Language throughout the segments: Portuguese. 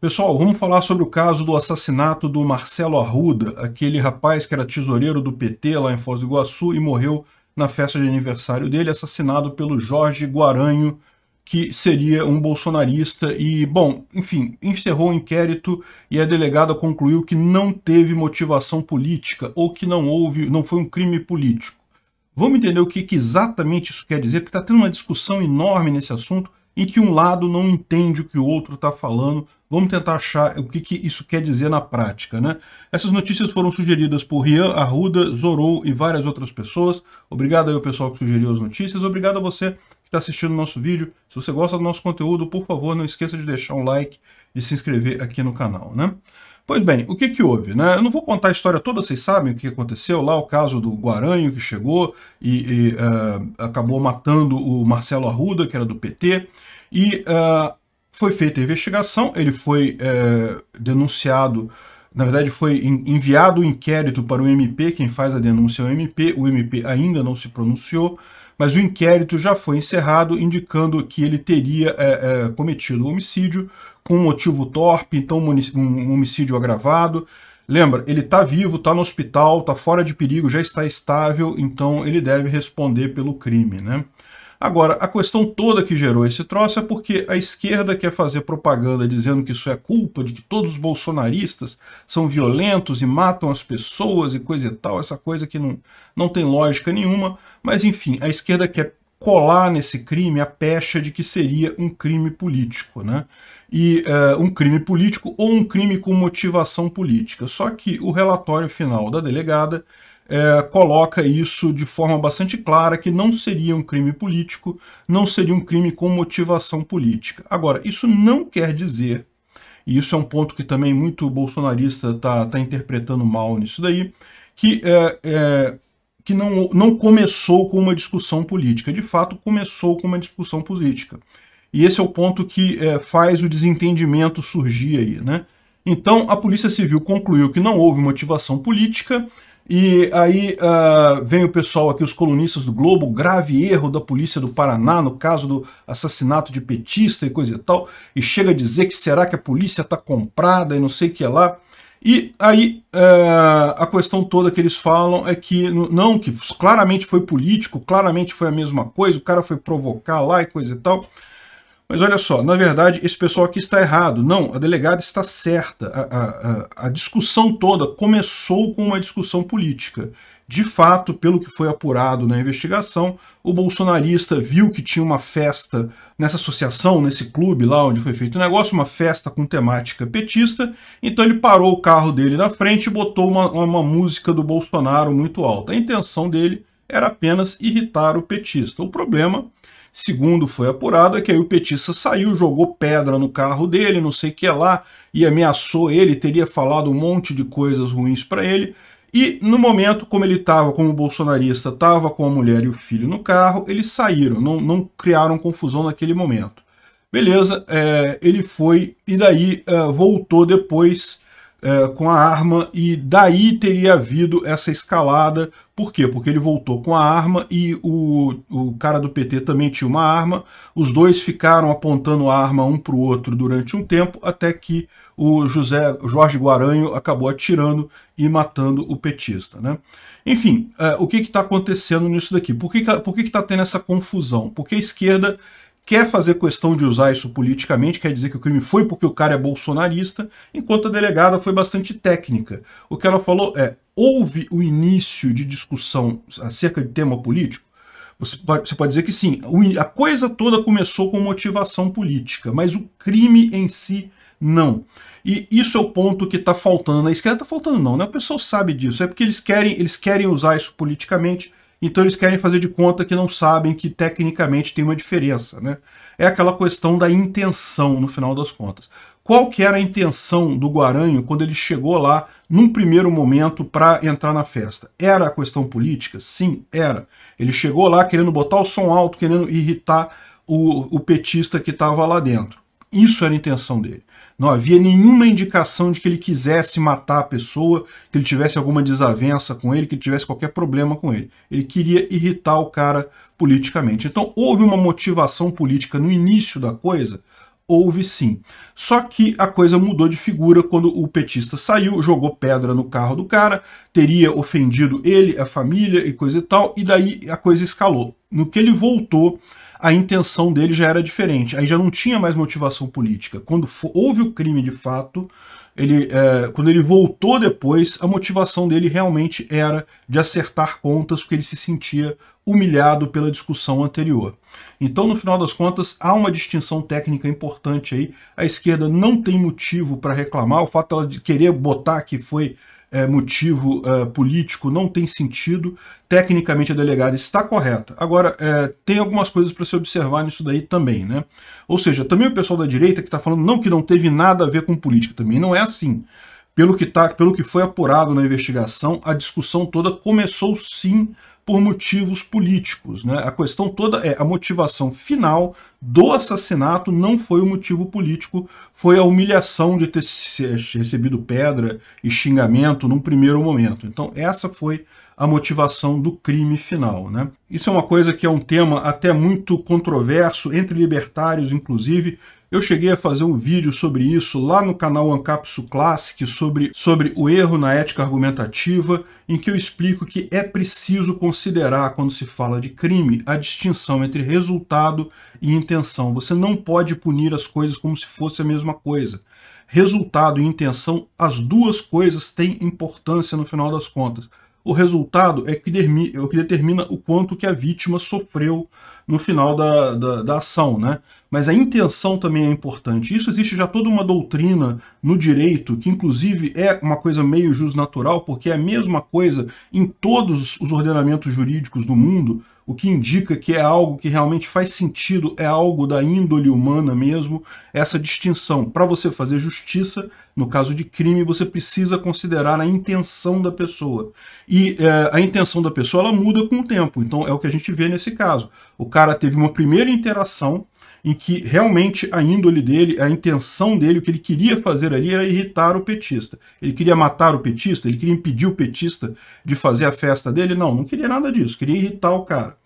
Pessoal, vamos falar sobre o caso do assassinato do Marcelo Arruda, aquele rapaz que era tesoureiro do PT lá em Foz do Iguaçu e morreu na festa de aniversário dele, assassinado pelo Jorge Guaranho, que seria um bolsonarista e, bom, enfim, encerrou o inquérito e a delegada concluiu que não teve motivação política ou que não houve, não foi um crime político. Vamos entender o que, que exatamente isso quer dizer, porque está tendo uma discussão enorme nesse assunto em que um lado não entende o que o outro está falando. Vamos tentar achar o que, que, isso quer dizer na prática. Né? Essas notícias foram sugeridas por Rian Arruda, Zorou e várias outras pessoas. Obrigado aí ao pessoal que sugeriu as notícias. Obrigado a você que está assistindo o nosso vídeo. Se você gosta do nosso conteúdo, por favor, não esqueça de deixar um like e se inscrever aqui no canal. Né? Pois bem, o que, que houve? Né? Eu não vou contar a história toda, vocês sabem o que aconteceu lá, o caso do Guaranho que chegou e, e uh, acabou matando o Marcelo Arruda, que era do PT, e uh, foi feita a investigação, ele foi uh, denunciado, na verdade foi enviado o um inquérito para o MP, quem faz a denúncia é o MP, o MP ainda não se pronunciou, mas o inquérito já foi encerrado, indicando que ele teria é, é, cometido homicídio com motivo torpe, então um homicídio agravado. Lembra, ele está vivo, está no hospital, está fora de perigo, já está estável, então ele deve responder pelo crime. Né? Agora, a questão toda que gerou esse troço é porque a esquerda quer fazer propaganda dizendo que isso é culpa de que todos os bolsonaristas são violentos e matam as pessoas e coisa e tal, essa coisa que não, não tem lógica nenhuma. Mas, enfim, a esquerda quer colar nesse crime a pecha de que seria um crime político, né? E uh, um crime político ou um crime com motivação política. Só que o relatório final da delegada é, coloca isso de forma bastante clara, que não seria um crime político, não seria um crime com motivação política. Agora, isso não quer dizer, e isso é um ponto que também muito bolsonarista está tá interpretando mal nisso daí, que, é, é, que não, não começou com uma discussão política. De fato, começou com uma discussão política. E esse é o ponto que é, faz o desentendimento surgir aí, né? Então, a Polícia Civil concluiu que não houve motivação política, e aí uh, vem o pessoal aqui, os colunistas do Globo, grave erro da polícia do Paraná no caso do assassinato de petista e coisa e tal, e chega a dizer que será que a polícia está comprada e não sei o que lá. E aí uh, a questão toda que eles falam é que não, que claramente foi político, claramente foi a mesma coisa, o cara foi provocar lá e coisa e tal. Mas olha só, na verdade, esse pessoal aqui está errado. Não, a delegada está certa. A, a, a discussão toda começou com uma discussão política. De fato, pelo que foi apurado na investigação, o bolsonarista viu que tinha uma festa nessa associação, nesse clube lá onde foi feito o negócio, uma festa com temática petista, então ele parou o carro dele na frente e botou uma, uma música do Bolsonaro muito alta. A intenção dele era apenas irritar o petista. O problema Segundo foi apurado, é que aí o petista saiu, jogou pedra no carro dele, não sei o que lá, e ameaçou ele, teria falado um monte de coisas ruins para ele. E no momento, como ele estava, como bolsonarista, estava com a mulher e o filho no carro, eles saíram, não, não criaram confusão naquele momento. Beleza, é, ele foi e daí é, voltou depois é, com a arma e daí teria havido essa escalada por quê? Porque ele voltou com a arma e o, o cara do PT também tinha uma arma. Os dois ficaram apontando a arma um para o outro durante um tempo, até que o José Jorge Guaranho acabou atirando e matando o petista. Né? Enfim, é, o que está acontecendo nisso daqui? Por que está que, por que que tá tendo essa confusão? Porque a esquerda quer fazer questão de usar isso politicamente, quer dizer que o crime foi porque o cara é bolsonarista, enquanto a delegada foi bastante técnica. O que ela falou é: houve o início de discussão acerca de tema político? Você pode, você pode dizer que sim, a coisa toda começou com motivação política, mas o crime em si não. E isso é o ponto que está faltando na esquerda. Está faltando não, né? O pessoal sabe disso. É porque eles querem, eles querem usar isso politicamente então eles querem fazer de conta que não sabem que tecnicamente tem uma diferença. Né? É aquela questão da intenção, no final das contas. Qual que era a intenção do Guaranho quando ele chegou lá num primeiro momento para entrar na festa? Era a questão política? Sim, era. Ele chegou lá querendo botar o som alto, querendo irritar o, o petista que estava lá dentro. Isso era a intenção dele. Não havia nenhuma indicação de que ele quisesse matar a pessoa, que ele tivesse alguma desavença com ele, que ele tivesse qualquer problema com ele. Ele queria irritar o cara politicamente. Então houve uma motivação política no início da coisa? Houve sim. Só que a coisa mudou de figura quando o petista saiu, jogou pedra no carro do cara, teria ofendido ele, a família e coisa e tal, e daí a coisa escalou. No que ele voltou, a intenção dele já era diferente. Aí já não tinha mais motivação política. Quando houve o crime de fato, ele, é, quando ele voltou depois, a motivação dele realmente era de acertar contas, porque ele se sentia humilhado pela discussão anterior. Então, no final das contas, há uma distinção técnica importante aí. A esquerda não tem motivo para reclamar. O fato de ela querer botar que foi é, motivo é, político não tem sentido. Tecnicamente, a delegada está correta. Agora, é, tem algumas coisas para se observar nisso daí também. Né? Ou seja, também o pessoal da direita que está falando não que não teve nada a ver com política. Também não é assim. Pelo que, tá, pelo que foi apurado na investigação, a discussão toda começou sim por motivos políticos. Né? A questão toda é a motivação final do assassinato não foi o um motivo político, foi a humilhação de ter recebido pedra e xingamento num primeiro momento. Então essa foi a motivação do crime final. Né? Isso é uma coisa que é um tema até muito controverso entre libertários, inclusive, eu cheguei a fazer um vídeo sobre isso lá no canal Ancapsu Classic, sobre, sobre o erro na ética argumentativa, em que eu explico que é preciso considerar, quando se fala de crime, a distinção entre resultado e intenção. Você não pode punir as coisas como se fosse a mesma coisa. Resultado e intenção, as duas coisas têm importância no final das contas o resultado é que, é o que determina o quanto que a vítima sofreu no final da, da, da, ação. Né? Mas a intenção também é importante. Isso existe já toda uma doutrina no direito, que inclusive é uma coisa meio natural porque é a mesma coisa em todos os ordenamentos jurídicos do mundo, o que indica que é algo que realmente faz sentido, é algo da índole humana mesmo, essa distinção. Para você fazer justiça, no caso de crime, você precisa considerar a intenção da pessoa. E é, a intenção da pessoa ela muda com o tempo, então é o que a gente vê nesse caso. O cara teve uma primeira interação em que realmente a índole dele, a intenção dele, o que ele queria fazer ali era irritar o petista. Ele queria matar o petista, ele queria impedir o petista de fazer a festa dele. Não, não queria nada disso, queria irritar o cara.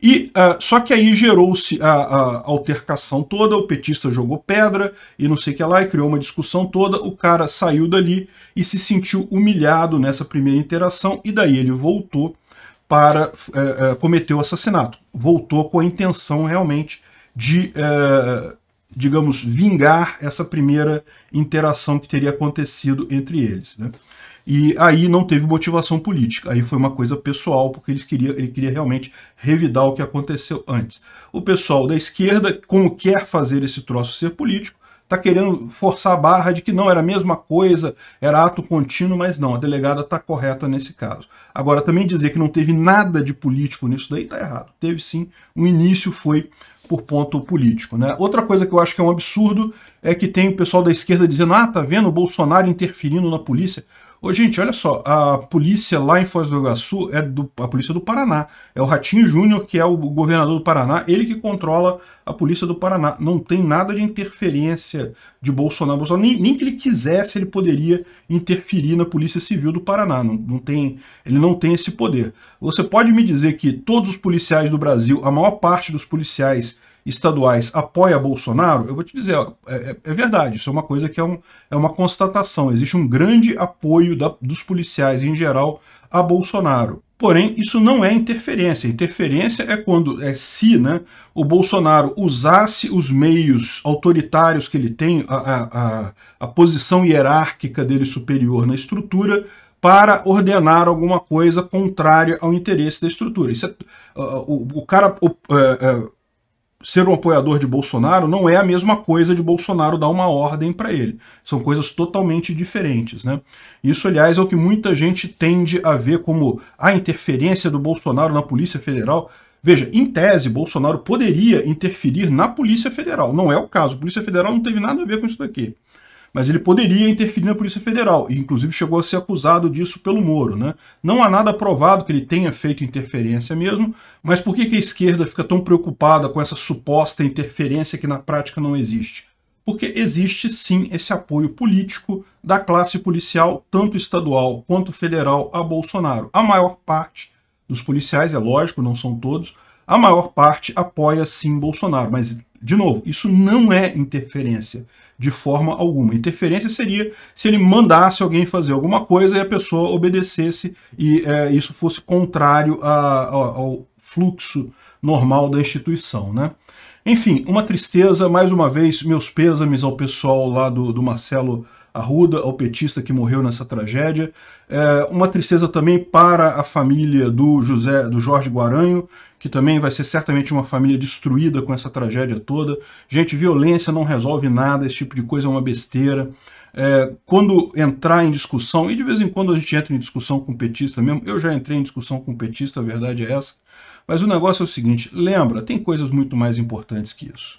E uh, Só que aí gerou-se a, a, altercação toda, o petista jogou pedra e não sei o que lá, e criou uma discussão toda, o cara saiu dali e se sentiu humilhado nessa primeira interação, e daí ele voltou para uh, uh, cometer o assassinato. Voltou com a intenção realmente de, eh, digamos, vingar essa primeira interação que teria acontecido entre eles. Né? E aí não teve motivação política, aí foi uma coisa pessoal, porque eles queria, ele queria realmente revidar o que aconteceu antes. O pessoal da esquerda, como quer fazer esse troço ser político, está querendo forçar a barra de que não era a mesma coisa, era ato contínuo, mas não, a delegada está correta nesse caso. Agora, também dizer que não teve nada de político nisso daí está errado. Teve sim, o início foi por ponto político. Né? Outra coisa que eu acho que é um absurdo é que tem o pessoal da esquerda dizendo ah, tá vendo o Bolsonaro interferindo na polícia. Ô, gente, olha só, a polícia lá em Foz do Iguaçu é do, a polícia do Paraná. É o Ratinho Júnior, que é o governador do Paraná, ele que controla a polícia do Paraná. Não tem nada de interferência de Bolsonaro. Bolsonaro nem, nem que ele quisesse, ele poderia interferir na polícia civil do Paraná. Não, não tem, ele não tem esse poder. Você pode me dizer que todos os policiais do Brasil, a maior parte dos policiais estaduais apoia Bolsonaro, eu vou te dizer, é, é, é verdade, isso é uma coisa que é, um, é uma constatação. Existe um grande apoio da, dos policiais em geral a Bolsonaro. Porém, isso não é interferência. Interferência é quando, é se né, o Bolsonaro usasse os meios autoritários que ele tem, a, a, a, posição hierárquica dele superior na estrutura, para ordenar alguma coisa contrária ao interesse da estrutura. Isso é, uh, o, o, cara uh, uh, ser um apoiador de Bolsonaro não é a mesma coisa de Bolsonaro dar uma ordem para ele. São coisas totalmente diferentes, né? Isso, aliás, é o que muita gente tende a ver como a interferência do Bolsonaro na Polícia Federal. Veja, em tese, Bolsonaro poderia interferir na Polícia Federal. Não é o caso. A Polícia Federal não teve nada a ver com isso daqui mas ele poderia interferir na Polícia Federal, e inclusive chegou a ser acusado disso pelo Moro. Né? Não há nada provado que ele tenha feito interferência mesmo, mas por que, a esquerda fica tão preocupada com essa suposta interferência que na prática não existe? Porque existe sim esse apoio político da classe policial, tanto estadual quanto federal, a Bolsonaro. A maior parte dos policiais, é lógico, não são todos, a maior parte apoia sim Bolsonaro, mas, de novo, isso não é interferência de forma alguma. Interferência seria se ele mandasse alguém fazer alguma coisa e a pessoa obedecesse e é, isso fosse contrário a, a, ao fluxo normal da instituição, né? Enfim, uma tristeza, mais uma vez, meus pêsames ao pessoal lá do, do Marcelo Arruda, ao petista que morreu nessa tragédia. É, uma tristeza também para a família do José, do Jorge Guaranho, que também vai ser certamente uma família destruída com essa tragédia toda. Gente, violência não resolve nada, esse tipo de coisa é uma besteira. É, quando entrar em discussão, e de vez em quando a gente entra em discussão com petista mesmo, eu já entrei em discussão com petista, a verdade é essa, mas o negócio é o seguinte, lembra, tem coisas muito mais importantes que isso.